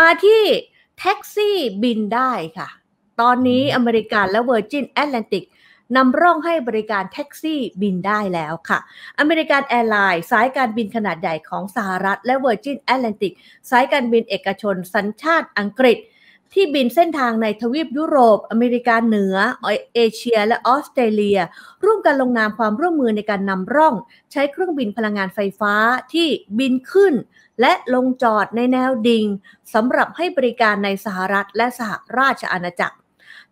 มาที่แท็กซี่บินได้ค่ะ ตอนนี้อเมริกันและเวอร์จินแอตแลนติกนำร่องให้บริการแท็กซี่บินได้แล้วค่ะ อเมริกันแอร์ไลน์สายการบินขนาดใหญ่ของสหรัฐ และเวอร์จินแอตแลนติกสายการบินเอกชนสัญชาติอังกฤษที่บินเส้นทางในทวีปยุโรป อเมริกาเหนือ เอเชีย และออสเตรเลีย ร่วมกันลงนามความร่วมมือในการนำร่อง ใช้เครื่องบินพลังงานไฟฟ้าที่บินขึ้นและลงจอดในแนวดิ่งสำหรับให้บริการในสหรัฐ และสหราชอาณาจักร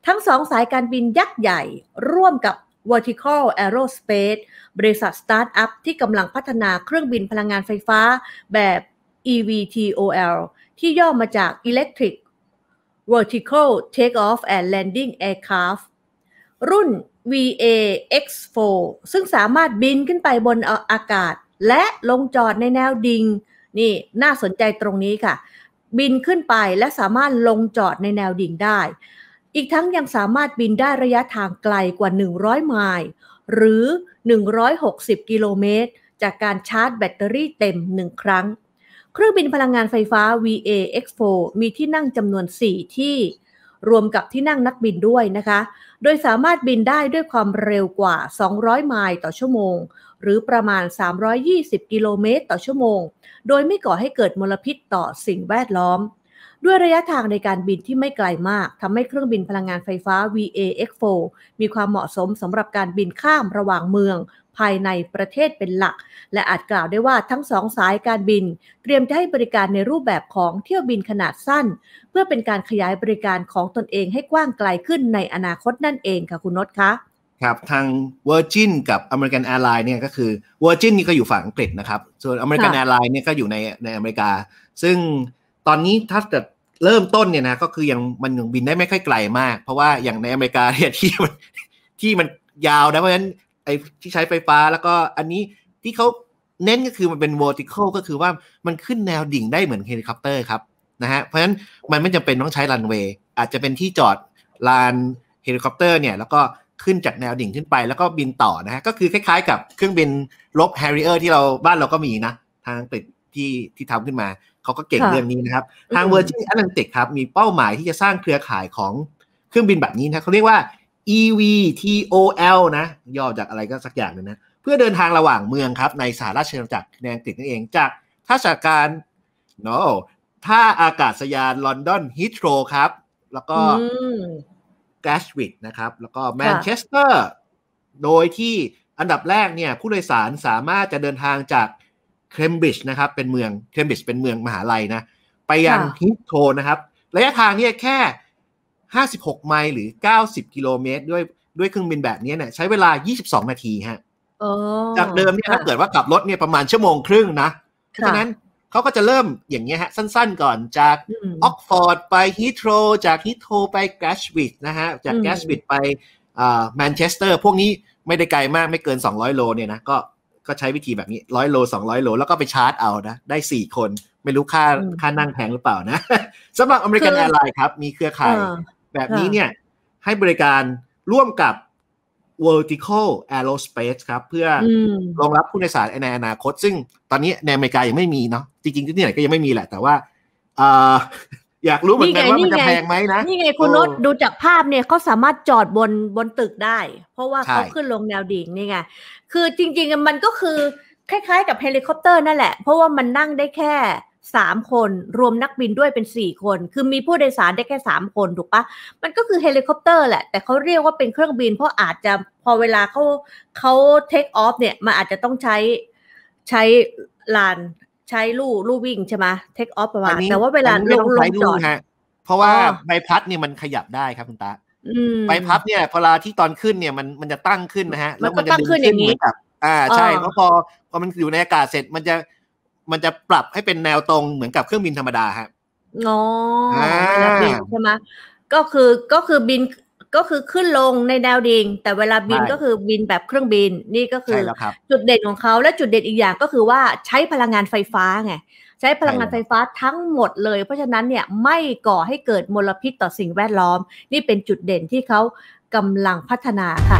ทั้งสองสายการบินยักษ์ใหญ่ ร่วมกับ Vertical Aerospace บริษัทสตาร์ทอัพที่กำลังพัฒนาเครื่องบินพลังงานไฟฟ้าแบบ EVTOL ที่ย่อมาจาก Electric Vertical Takeoff and Landing Aircraft รุ่น VAX4 ซึ่งสามารถบินขึ้นไปบนอากาศและลงจอดในแนวดิง่งนี่น่าสนใจตรงนี้ค่ะ บินขึ้นไปและสามารถลงจอดในแนวดิ่งได้ อีกทั้งยังสามารถบินได้ระยะทางไกลกว่า 100 ไมล์หรือ 160 กิโลเมตร จากการชาร์จแบตเตอรี่เต็ม 1 ครั้งเครื่องบินพลังงานไฟฟ้า VA Expo มีที่นั่งจำนวน 4 ที่ รวมกับที่นั่งนักบินด้วยนะคะ โดยสามารถบินได้ด้วยความเร็วกว่า 200 ไมล์ต่อชั่วโมง หรือประมาณ 320 กิโลเมตรต่อชั่วโมง โดยไม่ก่อให้เกิดมลพิษต่อสิ่งแวดล้อม ด้วยระยะทางในการบินที่ไม่ไกลมากทำให้เครื่องบินพลังงานไฟฟ้า VA Expo มีความเหมาะสมสำหรับการบินข้ามระหว่างเมืองภายในประเทศเป็นหลัก และอาจกล่าวได้ว่าทั้งสองสายการบิน เตรียมจะให้บริการในรูปแบบของเที่ยวบินขนาดสั้น เพื่อเป็นการขยายบริการของตนเองให้กว้างไกลขึ้นในอนาคตนั่นเองค่ะคุณนศคะ ครับทาง Virgin กับ American Airlines เนี่ยก็คือ Virgin นี่ก็อยู่ฝั่งอังกฤษนะครับ ส่วน American Airlines เนี่ยก็อยู่ในในอเมริกา ซึ่งตอนนี้ถ้าจะเริ่มต้นเนี่ยนะก็คือยังมันยังบินได้ไม่ค่อยไกลมากเพราะว่าอย่างในอเมริกาเนี่ยที่มันที่มันยาวนะเพราะฉะนั้นไอ้ที่ใช้ไฟฟ้าแล้วก็อันนี้ที่เขาเน้นก็คือมันเป็น vertical ก็คือว่ามันขึ้นแนวดิ่งได้เหมือนเฮลิคอปเตอร์ครับนะฮะเพราะฉะนั้นมันไม่จำเป็นต้องใช้รันเวย์อาจจะเป็นที่จอดลานเฮลิคอปเตอร์เนี่ยแล้วก็ขึ้นจากแนวดิ่งขึ้นไป แล้วก็บินต่อนะฮะก็คือคล้ายๆกับเครื่องบินลบแฮร์ริเออร์ที่เราบ้านเราก็มีนะ ทางตักที่ที่ทำขึ้นมาเขาก็เก่งเรื่องนี้นะครับทางเ Virgin อตแลนติกครับมีเป้าหมายที่จะสร้างเครือข่ายของเครื่องบินแบบนี้นะเขาเรียกว่า EVTOL นะย่อจากอะไรก็สักอย่างนึงนะเพื่อเดินทางระหว่างเมืองครับในสหราชอาณาจักรในอังกฤษนั่นเอง จากท่าอากาศการ no ท่าอากาศยานลอนดอนฮิตโตรครับ แล้วก็แกชวิกนะครับแล้วก็แมนเชสเตอร์ โดยที่อันดับแรกเนี่ย ผู้โดยสารสามารถจะเดินทางจากเคมบริดจ์นะครับ เป็นเมืองเคมบริดจ์เป็นเมืองมหาลัยนะไปยังฮิตโตรนะครับ ระยะทางเนี่ยแค่56ไมล์หรือ 90กิโลเมตร ด้วยด้วยเครื่องบินแบบนี้เนี่ยใช้เวลา 22นาทีฮะจากเดิมเนี่ยถ้าเกิดว่ากลับรถเนี่ยประมาณชั่วโมงครึ่งนะ เพราะฉะนั้นเขาก็จะเริ่มอย่างเงี้ยฮะ สั้นๆ ก่อนจากออกฟอร์ดไปฮีโตรจากฮีโตรไปแกรชวิดนะฮะจากแกรชวิดไปแมนเชสเตอร์พวกนี้ไม่ได้ไกลมากไม่เกิน 200 โลเนี่ยนะ ก็ก็ใช้วิธีแบบนี้ร้อยโล 200 โล แล้วก็ไปชาร์จเอานะ ได้4คนไม่รู้ค่าค่านั่งแพงหรือเปล่านะสำหรับอเมริกันแอร์ไลน์ครับ มีเครือข่ายแบบนี้เนี่ยให้บริการร่วมกับ vertical aerospace ครับ เพื่อรองรับผู้โดยสารในอนาคต ซึ่งตอนนี้ในอเมริกายังไม่มีเนาะจริงๆที่ไหนก็ยังไม่มีแหละ แต่ว่าอยากรู้เหมือนกันว่ามันจะแพงไหมนะ นี่ไงคุณนศดูจากภาพเนี่ยเขาสามารถจอดบนบนตึกได้ เพราะว่าเขาขึ้นลงแนวดิ่งนี่ไง คือจริง ๆ มันก็คือคล้ายๆ กับเฮลิคอปเตอร์นั่นแหละ เพราะว่ามันนั่งได้แค่สามคนรวมนักบินด้วยเป็นสี่คนคือมีผู้โดยสารได้แค่สามคนถูกปะมันก็คือเฮลิคอปเตอร์แหละแต่เขาเรียกว่าเป็นเครื่องบิน เพราะอาจจะพอเวลาเขาเขาเทคออฟเนี่ย มันอาจจะต้องใช้ใช้ลานใช้ลู่ลู่วิ่งใช่ไหมเทคออฟประมาณ แต่ว่าเวลาลงลงจอดเพราะว่าใบพัดเนี่ยมันขยับได้ครับคุณตาใบพัดเนี่ยพอลาที่ตอนขึ้นเนี่ยมันมันจะตั้งขึ้นนะฮะ แล้วมันจะตั้งขึ้นอย่างนี้อ่าใช่เพราะพอ พอมันอยู่ในอากาศเสร็จมันจะมันจะปรับให้เป็นแนวตรงเหมือนกับเครื่องบินธรรมดาคับอ๋อใช่ไหมก็คือก็คือบินก็คือขึ้นลงในแนวดิ่งแต่เวลาบินก็คือบินแบบเครื่องบินนี่ก็คือ จุดเด่นของเขาและจุดเด่นอีกอย่างก็คือว่าใช้พลังงานไฟฟ้าไงใช้พลังงานไฟฟ้าทั้งหมดเลยเพราะฉะนั้นเนี่ยไม่ก่อให้เกิดมลพิษต่อสิ่งแวดล้อม นี่เป็นจุดเด่นที่เขากำลังพัฒนาค่ะ